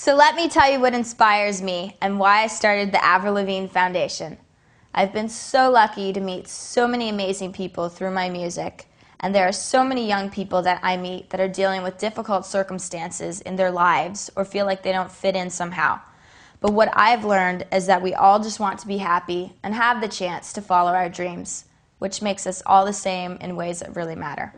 So let me tell you what inspires me and why I started the Avril Lavigne Foundation. I've been so lucky to meet so many amazing people through my music, and there are so many young people that I meet that are dealing with difficult circumstances in their lives or feel like they don't fit in somehow. But what I've learned is that we all just want to be happy and have the chance to follow our dreams, which makes us all the same in ways that really matter.